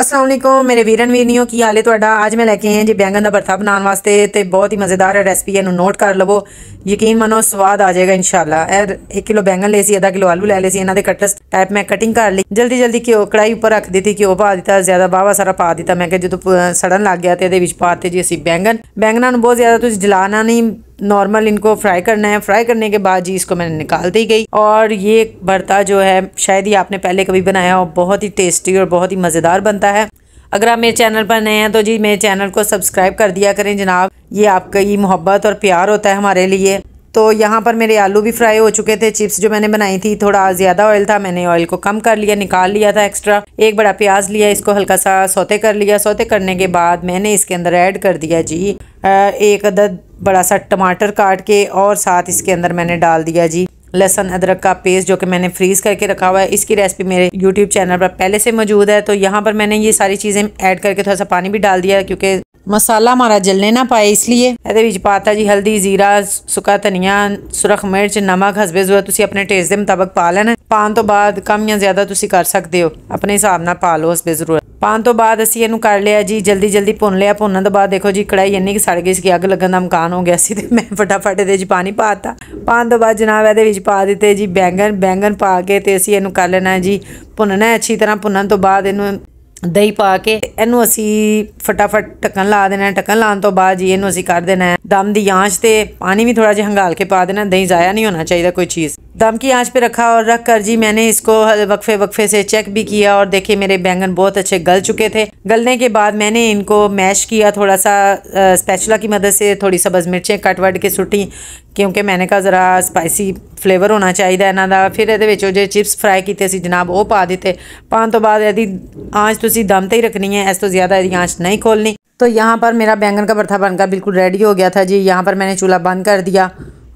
ਅਸਲਾਮ ਅਲੈਕੁਮ ਮੇਰੇ ਵੀਰਨ ਵੀਰਨੀਓ ਕੀ ਹਾਲ ਹੈ ਤੁਹਾਡਾ ਅੱਜ ਮੈਂ ਲੈ ਕੇ ਆਇਆ ਜੀ ਬੈਂਗਨ ਦਾ ਭਰਤਾ ਬਣਾਉਣ ਵਾਸਤੇ ਤੇ ਬਹੁਤ ਹੀ ਮਜ਼ੇਦਾਰ ਰੈਸਪੀ ਇਹਨੂੰ ਨੋਟ ਕਰ ਲਵੋ ਯਕੀਨ ਮਨੋ ਸਵਾਦ ਆ ਜਾਏਗਾ ਇਨਸ਼ਾਅੱਲਾ ਇਹ 1 ਕਿਲੋ ਬੈਂਗਨ ਲੈ ਸੀ ਅੱਧਾ ਕਿਲੋ ਆਲੂ ਲੈ ਲੈ ਸੀ ਇਹਨਾਂ ਦੇ ਕਟਲਸ ਟਾਈਪ ਮੈਂ ਕਟਿੰਗ ਕਰ ਲਈ ਜਲਦੀ ਜਲਦੀ ਘਿਓ ਕੜਾਈ ਉੱਪਰ ਰੱਖ ਦਿੱਤੀ ਘਿਓ ਪਾ ਦਿੱਤਾ ਜ਼ਿਆਦਾ ਬਾਵਾ ਸਾਰਾ ਪਾ ਦਿੱਤਾ ਮੈਂ ਕਿ ਜਦੋਂ ਸੜਨ ਲੱਗ ਗਿਆ ਤੇ ਇਹਦੇ ਵਿੱਚ ਪਾਤੇ ਜੀ ਅਸੀਂ ਬੈਂਗਨ ਬੈਂਗਨਾਂ ਨੂੰ ਬਹੁਤ ਜ਼ਿਆਦਾ ਤੁਸੀਂ ਜਲਾਣਾ ਨਹੀਂ नॉर्मल इनको फ्राई करना है फ्राई करने के बाद जी इसको मैंने निकाल दी गई और ये भरता जो है शायद ही आपने पहले कभी बनाया हो बहुत ही टेस्टी और बहुत ही मज़ेदार बनता है अगर आप मेरे चैनल पर नए हैं तो जी मेरे चैनल को सब्सक्राइब कर दिया करें जनाब ये आपका ही मोहब्बत और प्यार होता है हमारे लिए तो यहाँ पर मेरे आलू भी फ्राई हो चुके थे चिप्स जो मैंने बनाई थी थोड़ा ज़्यादा ऑयल था मैंने ऑयल को कम कर लिया निकाल लिया था एक्स्ट्रा एक बड़ा प्याज लिया इसको हल्का सा सोते कर लिया सोते करने के बाद मैंने इसके अंदर ऐड कर दिया जी एक अदद बड़ा सा टमाटर काट के और साथ इसके अंदर मैंने डाल दिया जी लहसन अदरक का पेस्ट जो कि मैंने फ्रीज़ करके रखा हुआ है इसकी रेसिपी मेरे यूट्यूब चैनल पर पहले से मौजूद है तो यहाँ पर मैंने ये सारी चीज़ें ऐड करके थोड़ा सा पानी भी डाल दिया क्योंकि मसाला हमारा जलने ना पाए इसलिए ਇਹਦੇ पाता जी हल्दी जीरा सुखा धनिया सुरख मिर्च नमक हसबे जो है अपने टेस्ट के मुताबिक पा लेना ਲੈਣਾ तो बाद कम या ज़्यादा कर सकते हो अपने हिसाब न पा लो हसबे ਲਓ ਪਾਣ ਤੋਂ ਬਾਅਦ ਅਸੀਂ ਇਹਨੂੰ ਕਰ ਲਿਆ ਜੀ ਜਲਦੀ ਜਲਦੀ ਭੁੰਨ ਲਿਆ ਭੁੰਨਣ ਤੋਂ ਬਾਅਦ ਦੇਖੋ ਜੀ ਕੜਾਈ ਇੰਨੀ ਕਿ ਸੜ ਗਈ ਸੀ ਕਿ ਅੱਗ ਲੱਗਣ ਦਾ ਮਕਾਨ ਹੋ ਗਿਆ ਸੀ ਤੇ ਮੈਂ ਫਟਾਫਟ ਇਹਦੇ ਵਿੱਚ ਪਾਣੀ ਪਾਤਾ ਪਾਣ ਤੋਂ ਬਾਅਦ ਜਨਾਬ ਇਹਦੇ ਵਿੱਚ ਪਾ ਦਿੱਤੇ ਜੀ ਬੈਂਗਨ ਬੈਂਗਨ ਪਾ ਕੇ ਤੇ ਅਸੀਂ ਇਹਨੂੰ ਕਰ ਲੈਣਾ ਜੀ ਭੁੰਨਣਾ ਅੱਛੀ ਤਰ੍ਹਾਂ ਭੁੰਨਣ ਤੋਂ ਬਾਅਦ ਇਹਨੂੰ ਦਹੀਂ ਪਾ ਕੇ ਇਹਨੂੰ ਅਸੀਂ ਫਟਾਫਟ ਟੱਕਣ ਲਾ ਦੇਣਾ ਟੱਕਣ ਲਾਉਣ ਤੋਂ ਬਾਅਦ ਜੀ ਇਹਨੂੰ ਅਸੀਂ ਕਰ ਦੇਣਾ दम की आँच से पानी भी थोड़ा जहा हंगाल के पा देना दही ज़ाया नहीं होना चाहिए कोई चीज़ दम की आँच पे रखा और रख कर जी मैंने इसको वक्फे वक्फे से चेक भी किया और देखिए मेरे बैंगन बहुत अच्छे गल चुके थे गलने के बाद मैंने इनको मैश किया थोड़ा सा स्पैचुला की मदद से थोड़ी सब्ज़ मिर्चें कट वट के सुटी क्योंकि मैंने कहा जरा स्पाइसी फ्लेवर होना चाहिए इन्हों का फिर ये जो चिप्स फ्राई किए ਫਰਾਈ जनाब वो पा ਉਹ पाने तो बाद आँच तुम्हें दम तो ही रखनी है इस तो ज़्यादा यदि आँच नहीं खोलनी तो यहाँ पर मेरा बैंगन का भरथा बनकर बिल्कुल रेडी हो गया था जी यहाँ पर मैंने चूल्हा बंद कर दिया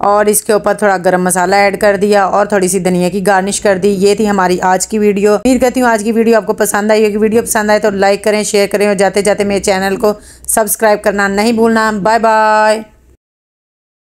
और इसके ऊपर थोड़ा गरम मसाला ऐड कर दिया और थोड़ी सी धनिया की गार्निश कर दी ये थी हमारी आज की वीडियो उम्मीद करती हूँ आज की वीडियो आपको पसंद आई होगी वीडियो पसंद आए तो लाइक करें शेयर करें और जाते जाते मेरे चैनल को सब्सक्राइब करना नहीं भूलना बाय बाय